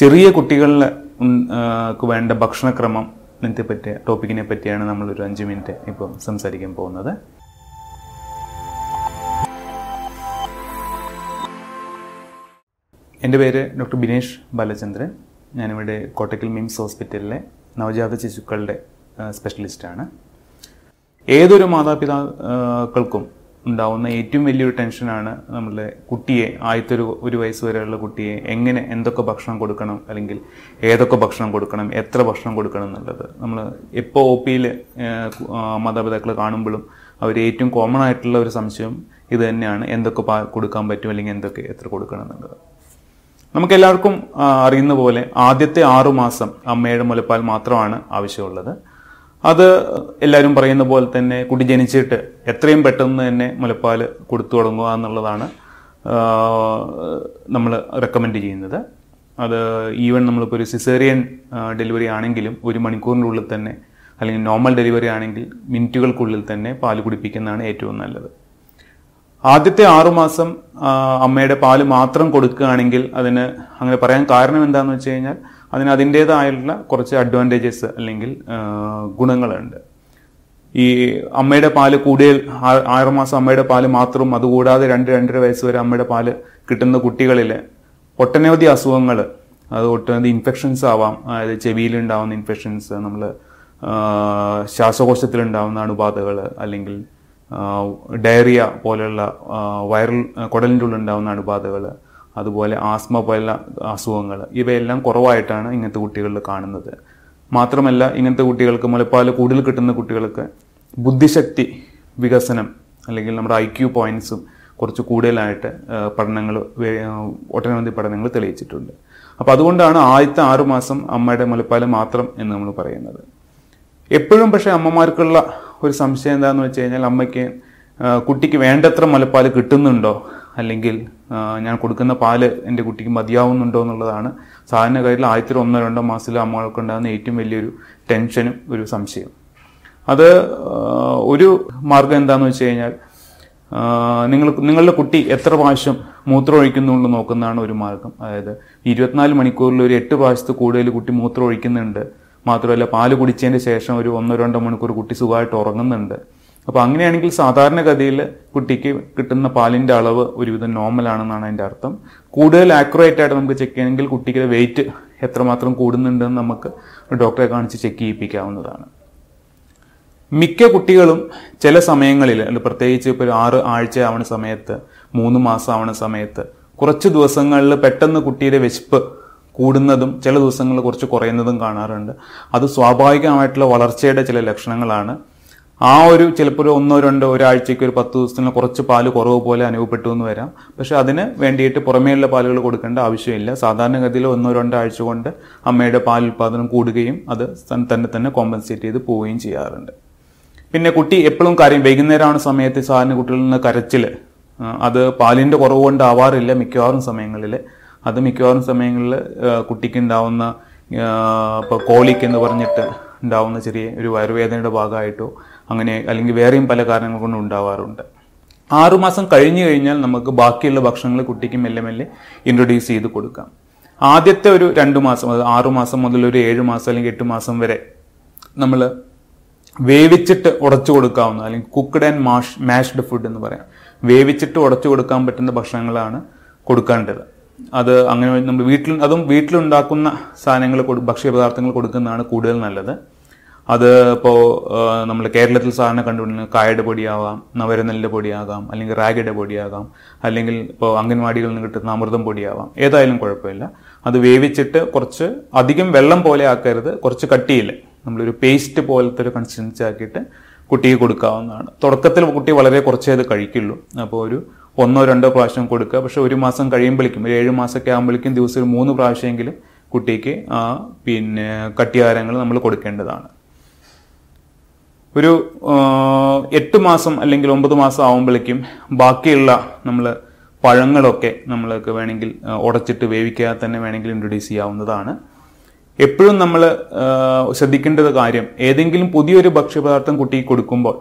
ചെറിയ കുട്ടികളിൽ വേണ്ട ഭക്ഷണക്രമം ഇതിനെ പറ്റിയ ടോപ്പിക്കിനെ പറ്റിയാണ് നമ്മൾ ഒരു അഞ്ച് മിനിറ്റ് ഇപ്പോൾ സംസാരിക്കാൻ പോകുന്നത് എൻ്റെ പേര് ഡോക്ടർ ബിനേഷ് ബാലചന്ദ്രൻ ഞാനിവിടെ കോട്ടക്കൽ മിംസ് ഹോസ്പിറ്റലിലെ നവജാത ശിശുക്കളുടെ സ്പെഷ്യലിസ്റ്റാണ് ഏതൊരു മാതാപിതാക്കൾക്കും ഉണ്ടാവുന്ന ഏറ്റവും വലിയൊരു ടെൻഷനാണ് നമ്മളുടെ കുട്ടിയെ ആദ്യത്തെ ഒരു ഒരു വയസ്സ് വരെയുള്ള കുട്ടിയെ എങ്ങനെ എന്തൊക്കെ ഭക്ഷണം കൊടുക്കണം അല്ലെങ്കിൽ ഏതൊക്കെ ഭക്ഷണം കൊടുക്കണം എത്ര ഭക്ഷണം കൊടുക്കണം എന്നുള്ളത് നമ്മൾ എപ്പോൾ ഒ പിയിൽ മാതാപിതാക്കൾ കാണുമ്പോഴും അവർ ഏറ്റവും കോമൺ ആയിട്ടുള്ള ഒരു സംശയം ഇത് തന്നെയാണ് എന്തൊക്കെ കൊടുക്കാൻ പറ്റും അല്ലെങ്കിൽ എന്തൊക്കെ എത്ര കൊടുക്കണം എന്നുള്ളത് നമുക്കെല്ലാവർക്കും അറിയുന്ന പോലെ ആദ്യത്തെ ആറുമാസം അമ്മയുടെ മുലപ്പാൽ മാത്രമാണ് ആവശ്യമുള്ളത് അത് എല്ലാവരും പറയുന്ന പോലെ തന്നെ കുട്ടി ജനിച്ചിട്ട് എത്രയും പെട്ടെന്ന് തന്നെ മുലപ്പാൽ കൊടുത്തു തുടങ്ങുക എന്നുള്ളതാണ് നമ്മൾ റെക്കമെൻഡ് ചെയ്യുന്നത് അത് ഈവൻ നമ്മളിപ്പോൾ ഒരു സിസേറിയൻ ഡെലിവറി ആണെങ്കിലും ഒരു മണിക്കൂറിൻ്റെ ഉള്ളിൽ തന്നെ അല്ലെങ്കിൽ നോർമൽ ഡെലിവറി ആണെങ്കിൽ മിനിറ്റുകൾക്കുള്ളിൽ തന്നെ പാൽ കുടിപ്പിക്കുന്നതാണ് ഏറ്റവും നല്ലത് ആദ്യത്തെ ആറുമാസം അമ്മയുടെ പാല് മാത്രം കൊടുക്കുകയാണെങ്കിൽ അതിന് അങ്ങനെ പറയാൻ കാരണം എന്താണെന്ന് വെച്ച് കഴിഞ്ഞാൽ അതിന് അതിൻ്റേതായുള്ള കുറച്ച് അഡ്വാൻറ്റേജസ് അല്ലെങ്കിൽ ഗുണങ്ങളുണ്ട് ഈ അമ്മയുടെ പാല് കൂടിയ ആറുമാസം അമ്മയുടെ പാല് മാത്രം അതുകൂടാതെ രണ്ട് രണ്ടര വയസ്സ് വരെ അമ്മയുടെ പാല് കിട്ടുന്ന കുട്ടികളിൽ ഒട്ടനവധി അസുഖങ്ങൾ അത് ഒട്ടനവധി ഇൻഫെക്ഷൻസ് ആവാം അതായത് ചെവിയിലുണ്ടാവുന്ന ഇൻഫെക്ഷൻസ് നമ്മൾ ശ്വാസകോശത്തിലുണ്ടാവുന്ന അണുബാധകൾ അല്ലെങ്കിൽ ഡയറിയ പോലെയുള്ള വൈറൽ കുടലിൻ്റെ ഉള്ളിൽ ഉണ്ടാവുന്ന അണുബാധകൾ അതുപോലെ ആസ്മ പോലുള്ള അസുഖങ്ങൾ ഇവയെല്ലാം കുറവായിട്ടാണ് ഇങ്ങനത്തെ കുട്ടികളിൽ കാണുന്നത് മാത്രമല്ല ഇങ്ങനത്തെ കുട്ടികൾക്ക് മുലപ്പാൽ കൂടുതൽ കിട്ടുന്ന കുട്ടികൾക്ക് ബുദ്ധിശക്തി വികസനം അല്ലെങ്കിൽ നമ്മുടെ ഐ ക്യു പോയിന്റ്സും കുറച്ച് കൂടുതലായിട്ട് പഠനങ്ങൾ ഒട്ടനവധി പഠനങ്ങൾ തെളിയിച്ചിട്ടുണ്ട് അപ്പോൾ അതുകൊണ്ടാണ് ആദ്യത്തെ ആറുമാസം അമ്മയുടെ മുലപ്പാൽ മാത്രം എന്ന് നമ്മൾ പറയുന്നത് എപ്പോഴും പക്ഷേ അമ്മമാർക്കുള്ള ഒരു സംശയം എന്താണെന്ന് വെച്ച് കഴിഞ്ഞാൽ അമ്മയ്ക്ക് കുട്ടിക്ക് വേണ്ടത്ര മുലപ്പാൽ കിട്ടുന്നുണ്ടോ അല്ലെങ്കിൽ ഞാൻ കൊടുക്കുന്ന പാല് എൻ്റെ കുട്ടിക്ക് മതിയാവുന്നുണ്ടോ എന്നുള്ളതാണ് സാധാരണ കാര്യത്തിൽ ആദ്യത്തെ ഒന്നോ രണ്ടോ മാസത്തിൽ അമ്മകൾക്കുണ്ടാകുന്ന ഏറ്റവും വലിയൊരു ടെൻഷനും ഒരു സംശയം അത് ഒരു മാർഗം എന്താണെന്ന് വെച്ച് കഴിഞ്ഞാൽ നിങ്ങൾ നിങ്ങളുടെ കുട്ടി എത്ര പ്രാവശ്യം മൂത്രം എന്ന് നോക്കുന്നതാണ് ഒരു മാർഗം അതായത് ഇരുപത്തിനാല് മണിക്കൂറിൽ ഒരു എട്ട് പ്രാവശ്യത്ത് കൂടുതൽ കുട്ടി മൂത്രം ഒഴിക്കുന്നുണ്ട് മാത്രമല്ല പാല് കുടിച്ചതിന് ശേഷം ഒരു ഒന്നോ രണ്ടോ മണിക്കൂർ കുട്ടി സുഖമായിട്ട് ഉറങ്ങുന്നുണ്ട് അപ്പോൾ അങ്ങനെയാണെങ്കിൽ സാധാരണഗതിയിൽ കുട്ടിക്ക് കിട്ടുന്ന പാലിൻ്റെ അളവ് ഒരുവിധം നോർമൽ ആണെന്നാണ് അതിൻ്റെ അർത്ഥം കൂടുതൽ ആക്യുറേറ്റ് ആയിട്ട് നമുക്ക് ചെക്ക് ചെയ്യണമെങ്കിൽ കുട്ടിക്ക് വെയിറ്റ് എത്രമാത്രം കൂടുന്നുണ്ടെന്ന് നമുക്ക് ഡോക്ടറെ കാണിച്ച് ചെക്ക് ചെയ്യിപ്പിക്കാവുന്നതാണ് മിക്ക കുട്ടികളും ചില സമയങ്ങളിൽ പ്രത്യേകിച്ച് ഇപ്പോൾ ആറ് ആഴ്ച ആവണ സമയത്ത് മൂന്ന് മാസം ആവണ സമയത്ത് കുറച്ച് ദിവസങ്ങളിൽ പെട്ടെന്ന് കുട്ടിയുടെ വിശപ്പ് കൂടുന്നതും ചില ദിവസങ്ങളിൽ കുറച്ച് കുറയുന്നതും കാണാറുണ്ട് അത് സ്വാഭാവികമായിട്ടുള്ള വളർച്ചയുടെ ചില ലക്ഷണങ്ങളാണ് ആ ഒരു ചിലപ്പോൾ ഒരു ഒന്നോ രണ്ടോ ഒരാഴ്ചയ്ക്ക് ഒരു പത്ത് ദിവസത്തിനുള്ള കുറച്ച് പാല് കുറവ് പോലെ അനുഭവപ്പെട്ടു എന്ന് വരാം പക്ഷേ അതിന് വേണ്ടിയിട്ട് പുറമേയുള്ള പാലുകൾ കൊടുക്കേണ്ട ആവശ്യമില്ല സാധാരണഗതിയിൽ ഒന്നോ രണ്ടോ ആഴ്ച കൊണ്ട് അമ്മയുടെ പാൽ ഉൽപാദനം കൂടുകയും അത് തന്നെ തന്നെ കോമ്പൻസേറ്റ് ചെയ്ത് പോവുകയും ചെയ്യാറുണ്ട് പിന്നെ കുട്ടി എപ്പോഴും കാര്യം വൈകുന്നേരമാണ് സമയത്ത് സാധാരണ കുട്ടികളിൽ നിന്ന് കരച്ചിൽ അത് പാലിൻ്റെ കുറവ് കൊണ്ടാവാറില്ല മിക്കവാറും സമയങ്ങളിൽ അത് മിക്കവാറും സമയങ്ങളിൽ കുട്ടിക്ക് ഉണ്ടാവുന്ന ഇപ്പോൾ കോളിക് എന്ന് പറഞ്ഞിട്ട് ഉണ്ടാവുന്ന ചെറിയ ഒരു വയറുവേദനയുടെ ഭാഗമായിട്ടോ അങ്ങനെ അല്ലെങ്കിൽ വേറെയും പല കാരണങ്ങൾ കൊണ്ട് ഉണ്ടാവാറുണ്ട് ആറുമാസം കഴിഞ്ഞു കഴിഞ്ഞാൽ നമുക്ക് ബാക്കിയുള്ള ഭക്ഷണങ്ങൾ കുട്ടിക്ക് മെല്ലെ മെല്ലെ ഇൻട്രൊഡ്യൂസ് ചെയ്ത് കൊടുക്കാം ആദ്യത്തെ ഒരു രണ്ട് മാസം അത് ആറുമാസം മാസം മുതൽ ഒരു ഏഴ് മാസം അല്ലെങ്കിൽ എട്ട് മാസം വരെ നമ്മൾ വേവിച്ചിട്ട് ഉടച്ചു കൊടുക്കാവുന്ന അല്ലെങ്കിൽ cooked and mash mashed food എന്ന് പറയാം വേവിച്ചിട്ട് ഉടച്ചു കൊടുക്കാൻ പറ്റുന്ന ഭക്ഷണങ്ങളാണ് കൊടുക്കേണ്ടത് അത് അങ്ങനെ നമ്മൾ വീട്ടിൽ അതും വീട്ടിലുണ്ടാക്കുന്ന സാധനങ്ങൾ ഭക്ഷ്യപദാർത്ഥങ്ങൾ കൊടുക്കുന്നതാണ് കൂടുതൽ നല്ലത് അത് ഇപ്പോൾ നമ്മൾ കേരളത്തിൽ സാധാരണ കണ്ടുപിടിക്കുന്നത് കായയുടെ പൊടിയാവാം നവരനെല്ലിൻ്റെ പൊടിയാകാം അല്ലെങ്കിൽ റാഗിയുടെ പൊടിയാകാം അല്ലെങ്കിൽ ഇപ്പോൾ അംഗൻവാടികളിൽ നിന്ന് കിട്ടുന്ന അമൃതം പൊടിയാവാം ഏതായാലും കുഴപ്പമില്ല അത് വേവിച്ചിട്ട് കുറച്ച് അധികം വെള്ളം പോലെ ആക്കരുത് കുറച്ച് കട്ടിയിൽ നമ്മളൊരു പേസ്റ്റ് പോലത്തെ ഒരു കൺസിസ്റ്റൻസി ആക്കിയിട്ട് കുട്ടിക്ക് കൊടുക്കാവുന്നതാണ് തുടക്കത്തിൽ കുട്ടി വളരെ കുറച്ചേ അത് കഴിക്കുള്ളൂ അപ്പോൾ ഒരു ഒന്നോ രണ്ടോ പ്രാവശ്യം കൊടുക്കുക പക്ഷേ ഒരു മാസം കഴിയുമ്പോഴേക്കും ഒരു ഏഴ് മാസമൊക്കെ ആകുമ്പോഴേക്കും ദിവസം ഒരു മൂന്ന് പ്രാവശ്യമെങ്കിലും കുട്ടിക്ക് ആ പിന്നെ കട്ടിയാരങ്ങൾ നമ്മൾ കൊടുക്കേണ്ടതാണ് ഒരു എട്ട് മാസം അല്ലെങ്കിൽ ഒമ്പത് മാസം ആകുമ്പോഴേക്കും ബാക്കിയുള്ള നമ്മൾ പഴങ്ങളൊക്കെ നമ്മൾക്ക് വേണമെങ്കിൽ ഉടച്ചിട്ട് വേവിക്കാതെ തന്നെ വേണമെങ്കിൽ ഇൻട്രൊഡ്യൂസ് ചെയ്യാവുന്നതാണ് എപ്പോഴും നമ്മൾ ശ്രദ്ധിക്കേണ്ടത് കാര്യം ഏതെങ്കിലും പുതിയൊരു ഭക്ഷ്യപദാർത്ഥം കുട്ടി കൊടുക്കുമ്പോൾ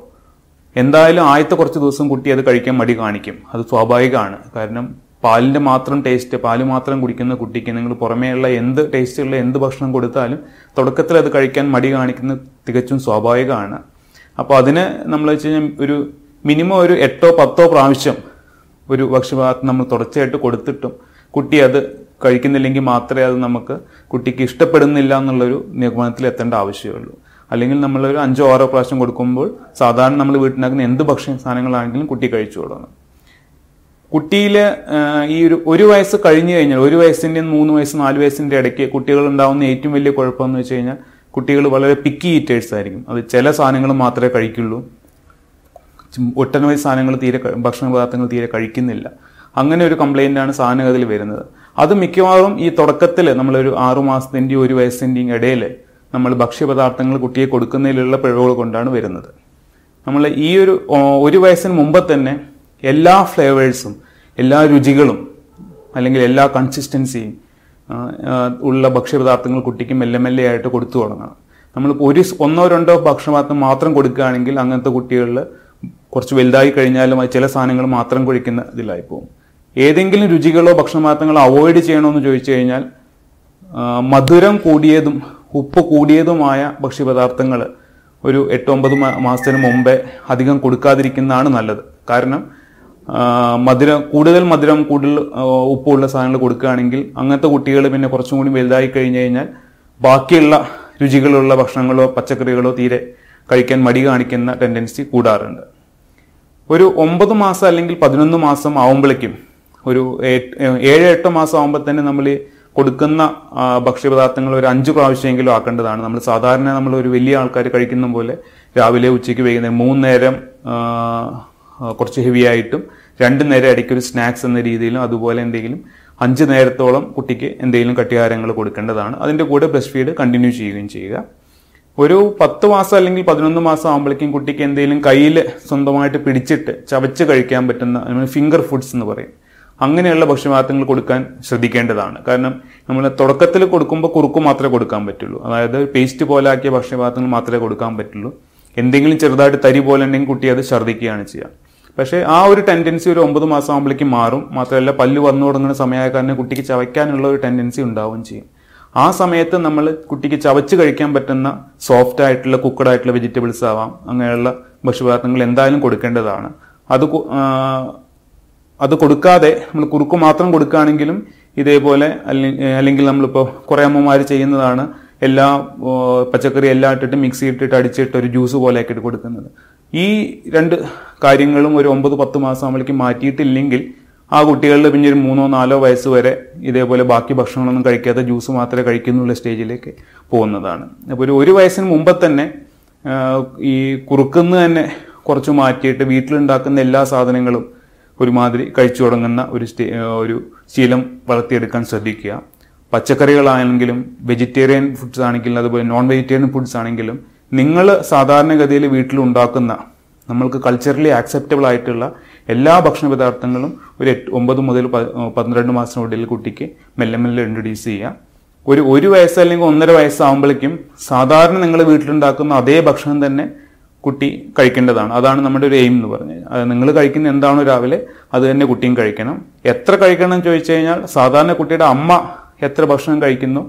എന്തായാലും ആദ്യത്തെ കുറച്ച് ദിവസം കുട്ടി അത് കഴിക്കാൻ മടി കാണിക്കും അത് സ്വാഭാവികമാണ് കാരണം പാലിൻ്റെ മാത്രം ടേസ്റ്റ് പാല് മാത്രം കുടിക്കുന്ന കുട്ടിക്ക് നിങ്ങൾ പുറമേയുള്ള എന്ത് ടേസ്റ്റുള്ള എന്ത് ഭക്ഷണം കൊടുത്താലും തുടക്കത്തിൽ അത് കഴിക്കാൻ മടി കാണിക്കുന്നത് തികച്ചും സ്വാഭാവികമാണ് അപ്പോൾ അതിനെ നമ്മൾ വെച്ച് കഴിഞ്ഞാൽ ഒരു മിനിമം ഒരു എട്ടോ പത്തോ പ്രാവശ്യം ഒരു ഭക്ഷ്യഭാഗത്ത് നമ്മൾ തുടർച്ചയായിട്ട് കൊടുത്തിട്ടും കുട്ടി അത് കഴിക്കുന്നില്ലെങ്കിൽ മാത്രമേ അത് നമുക്ക് കുട്ടിക്ക് ഇഷ്ടപ്പെടുന്നില്ല എന്നുള്ളൊരു നിഗമനത്തിൽ എത്തേണ്ട ആവശ്യമുള്ളൂ അല്ലെങ്കിൽ നമ്മളൊരു അഞ്ചോ ആറോ പ്രാവശ്യം കൊടുക്കുമ്പോൾ സാധാരണ നമ്മൾ വീട്ടിനാക്കുന്ന എന്ത് ഭക്ഷണ സാധനങ്ങളാണെങ്കിലും കുട്ടി കഴിച്ചു കൊടുക്കണം കുട്ടിയിൽ ഈ ഒരു ഒരു വയസ്സ് കഴിഞ്ഞു കഴിഞ്ഞാൽ ഒരു വയസ്സിൻ്റെയും മൂന്ന് വയസ്സ് നാല് വയസ്സിൻ്റെ ഇടയ്ക്ക് കുട്ടികൾ ഉണ്ടാകുന്ന ഏറ്റവും വലിയ കുഴപ്പമെന്ന് വെച്ച് കഴിഞ്ഞാൽ കുട്ടികൾ വളരെ പിക്കി ഈറ്റേഴ്സ് ആയിരിക്കും അത് ചില സാധനങ്ങൾ മാത്രമേ കഴിക്കുള്ളൂ ഒട്ടനവധി സാധനങ്ങൾ തീരെ ഭക്ഷണ പദാർത്ഥങ്ങൾ തീരെ കഴിക്കുന്നില്ല അങ്ങനെ ഒരു ആണ് സാധനഗതിൽ വരുന്നത് അത് മിക്കവാറും ഈ തുടക്കത്തിൽ നമ്മളൊരു ആറുമാസത്തിൻ്റെയും ഒരു വയസ്സിൻ്റെയും ഇടയിൽ നമ്മൾ ഭക്ഷ്യപദാർത്ഥങ്ങൾ കുട്ടിയെ കൊടുക്കുന്നതിലുള്ള പിഴവുകൾ കൊണ്ടാണ് വരുന്നത് നമ്മൾ ഈ ഒരു ഒരു വയസ്സിന് മുമ്പ് തന്നെ എല്ലാ ഫ്ലേവേഴ്സും എല്ലാ രുചികളും അല്ലെങ്കിൽ എല്ലാ കൺസിസ്റ്റൻസിയും ഉള്ള ഭക്ഷ്യപദാർത്ഥങ്ങൾ കുട്ടിക്ക് മെല്ലെ മെല്ലെ ആയിട്ട് കൊടുത്തു തുടങ്ങണം നമ്മൾ ഒരു ഒന്നോ രണ്ടോ ഭക്ഷണപാത്രം മാത്രം കൊടുക്കുകയാണെങ്കിൽ അങ്ങനത്തെ കുട്ടികളിൽ കുറച്ച് വലുതായി കഴിഞ്ഞാലും ചില സാധനങ്ങൾ മാത്രം കുഴിക്കുന്ന ഇതിലായി പോകും ഏതെങ്കിലും രുചികളോ ഭക്ഷണപദാർത്ഥങ്ങളോ അവോയ്ഡ് ചെയ്യണമെന്ന് ചോദിച്ചു കഴിഞ്ഞാൽ മധുരം കൂടിയതും ഉപ്പ് കൂടിയതുമായ ഭക്ഷ്യപദാർത്ഥങ്ങൾ ഒരു എട്ടൊമ്പത് മാസത്തിന് മുമ്പേ അധികം കൊടുക്കാതിരിക്കുന്നതാണ് നല്ലത് കാരണം മധുരം കൂടുതൽ മധുരം കൂടുതൽ ഉപ്പുള്ള സാധനങ്ങൾ കൊടുക്കുകയാണെങ്കിൽ അങ്ങനത്തെ കുട്ടികൾ പിന്നെ കുറച്ചും കൂടി വലുതായി കഴിഞ്ഞു കഴിഞ്ഞാൽ ബാക്കിയുള്ള രുചികളുള്ള ഭക്ഷണങ്ങളോ പച്ചക്കറികളോ തീരെ കഴിക്കാൻ മടി കാണിക്കുന്ന ടെൻഡൻസി കൂടാറുണ്ട് ഒരു ഒമ്പത് മാസം അല്ലെങ്കിൽ പതിനൊന്ന് മാസം ആവുമ്പോഴേക്കും ഒരു ഏഴ് എട്ട് മാസം ആവുമ്പോൾ തന്നെ നമ്മൾ കൊടുക്കുന്ന ഭക്ഷ്യപദാർത്ഥങ്ങൾ ഒരു അഞ്ച് പ്രാവശ്യമെങ്കിലും ആക്കേണ്ടതാണ് നമ്മൾ സാധാരണ നമ്മൾ ഒരു വലിയ ആൾക്കാർ കഴിക്കുന്ന പോലെ രാവിലെ ഉച്ചയ്ക്ക് വൈകുന്നേരം മൂന്നേരം കുറച്ച് ഹെവി ആയിട്ടും രണ്ട് നേരം ഒരു സ്നാക്സ് എന്ന രീതിയിലും അതുപോലെ എന്തെങ്കിലും അഞ്ച് നേരത്തോളം കുട്ടിക്ക് എന്തെങ്കിലും കട്ടിയാഹാരങ്ങൾ കൊടുക്കേണ്ടതാണ് അതിൻ്റെ കൂടെ ബ്രസ്റ്റ് ഫീഡ് കണ്ടിന്യൂ ചെയ്യുകയും ചെയ്യുക ഒരു പത്ത് മാസം അല്ലെങ്കിൽ പതിനൊന്ന് മാസം ആകുമ്പോഴേക്കും കുട്ടിക്ക് എന്തെങ്കിലും കയ്യിൽ സ്വന്തമായിട്ട് പിടിച്ചിട്ട് ചവച്ച് കഴിക്കാൻ പറ്റുന്ന ഫിംഗർ ഫുഡ്സ് എന്ന് പറയും അങ്ങനെയുള്ള ഭക്ഷ്യപദാർത്ഥങ്ങൾ കൊടുക്കാൻ ശ്രദ്ധിക്കേണ്ടതാണ് കാരണം നമ്മൾ തുടക്കത്തിൽ കൊടുക്കുമ്പോൾ കുറുക്ക് മാത്രമേ കൊടുക്കാൻ പറ്റുള്ളൂ അതായത് പേസ്റ്റ് പോലെ ആക്കിയ ഭക്ഷ്യപദാർത്ഥങ്ങൾ മാത്രമേ കൊടുക്കാൻ പറ്റുള്ളൂ എന്തെങ്കിലും ചെറുതായിട്ട് തരി പോലെ ഉണ്ടെങ്കിൽ കുട്ടി അത് ഛർദ്ദിക്കുകയാണ് ചെയ്യുക പക്ഷേ ആ ഒരു ടെൻഡൻസി ഒരു ഒമ്പത് മാസം ആകുമ്പോഴേക്കും മാറും മാത്രമല്ല പല്ല് വന്നു തുടങ്ങുന്ന സമയമായ കാരണം കുട്ടിക്ക് ചവയ്ക്കാനുള്ള ഒരു ടെൻഡൻസി ഉണ്ടാവുകയും ചെയ്യും ആ സമയത്ത് നമ്മൾ കുട്ടിക്ക് ചവച്ച് കഴിക്കാൻ പറ്റുന്ന സോഫ്റ്റ് ആയിട്ടുള്ള കുക്കഡ് ആയിട്ടുള്ള വെജിറ്റബിൾസ് ആവാം അങ്ങനെയുള്ള ഭക്ഷ്യപദാർത്ഥങ്ങൾ എന്തായാലും കൊടുക്കേണ്ടതാണ് അത് അത് കൊടുക്കാതെ നമ്മൾ കുറുക്ക് മാത്രം കൊടുക്കുകയാണെങ്കിലും ഇതേപോലെ അല്ലെങ്കിൽ നമ്മളിപ്പോൾ കുറേ അമ്മമാർ ചെയ്യുന്നതാണ് എല്ലാ പച്ചക്കറി എല്ലാം ഇട്ടിട്ട് മിക്സി ഇട്ടിട്ട് അടിച്ചിട്ട് ഒരു ജ്യൂസ് പോലെ ആക്കിയിട്ട് കൊടുക്കുന്നത് ഈ രണ്ട് കാര്യങ്ങളും ഒരു ഒമ്പത് പത്ത് മാസം ആകുമ്പോഴേക്കും മാറ്റിയിട്ടില്ലെങ്കിൽ ആ കുട്ടികളുടെ പിന്നെ ഒരു മൂന്നോ നാലോ വയസ്സ് വരെ ഇതേപോലെ ബാക്കി ഭക്ഷണങ്ങളൊന്നും കഴിക്കാതെ ജ്യൂസ് മാത്രമേ കഴിക്കുന്നുള്ള സ്റ്റേജിലേക്ക് പോകുന്നതാണ് അപ്പോൾ ഒരു ഒരു വയസ്സിന് മുമ്പ് തന്നെ ഈ കുറുക്കുന്ന് തന്നെ കുറച്ച് മാറ്റിയിട്ട് വീട്ടിലുണ്ടാക്കുന്ന എല്ലാ സാധനങ്ങളും ഒരുമാതിരി കഴിച്ചു തുടങ്ങുന്ന ഒരു സ്റ്റേ ഒരു ശീലം വളർത്തിയെടുക്കാൻ ശ്രദ്ധിക്കുക പച്ചക്കറികളാണെങ്കിലും വെജിറ്റേറിയൻ ഫുഡ്സ് ആണെങ്കിലും അതുപോലെ നോൺ വെജിറ്റേറിയൻ ഫുഡ്സ് ആണെങ്കിലും നിങ്ങൾ സാധാരണഗതിയിൽ വീട്ടിൽ ഉണ്ടാക്കുന്ന നമ്മൾക്ക് കൾച്ചറലി ആക്സെപ്റ്റബിൾ ആയിട്ടുള്ള എല്ലാ ഭക്ഷണ പദാർത്ഥങ്ങളും ഒരു എട്ട് ഒമ്പത് മുതൽ പന്ത്രണ്ട് മാസത്തിനുള്ളിൽ കുട്ടിക്ക് മെല്ലെ മെല്ലെ ഇൻട്രൊഡ്യൂസ് ചെയ്യുക ഒരു ഒരു വയസ്സ് അല്ലെങ്കിൽ ഒന്നര വയസ്സാകുമ്പോഴേക്കും സാധാരണ നിങ്ങൾ വീട്ടിലുണ്ടാക്കുന്ന അതേ ഭക്ഷണം തന്നെ കുട്ടി കഴിക്കേണ്ടതാണ് അതാണ് നമ്മുടെ ഒരു എയിം എന്ന് പറഞ്ഞത് അത് നിങ്ങൾ കഴിക്കുന്ന എന്താണോ രാവിലെ അത് തന്നെ കുട്ടിയും കഴിക്കണം എത്ര കഴിക്കണം എന്ന് ചോദിച്ചു കഴിഞ്ഞാൽ സാധാരണ കുട്ടിയുടെ അമ്മ എത്ര ഭക്ഷണം കഴിക്കുന്നു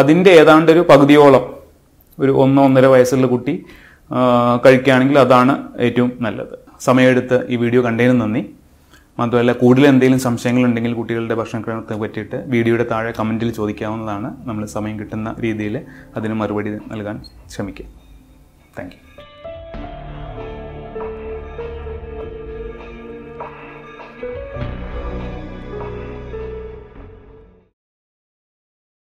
അതിൻ്റെ ഏതാണ്ട് ഒരു പകുതിയോളം ഒരു ഒന്നോ ഒന്നര വയസ്സുള്ള കുട്ടി കഴിക്കുകയാണെങ്കിൽ അതാണ് ഏറ്റവും നല്ലത് സമയമെടുത്ത് ഈ വീഡിയോ കണ്ടതിന് നന്ദി മാത്രമല്ല കൂടുതൽ എന്തെങ്കിലും സംശയങ്ങളുണ്ടെങ്കിൽ കുട്ടികളുടെ ഭക്ഷണക്രമത്തെ പറ്റിയിട്ട് വീഡിയോയുടെ താഴെ കമൻറ്റിൽ ചോദിക്കാവുന്നതാണ് നമ്മൾ സമയം കിട്ടുന്ന രീതിയിൽ അതിന് മറുപടി നൽകാൻ ശ്രമിക്കുക താങ്ക്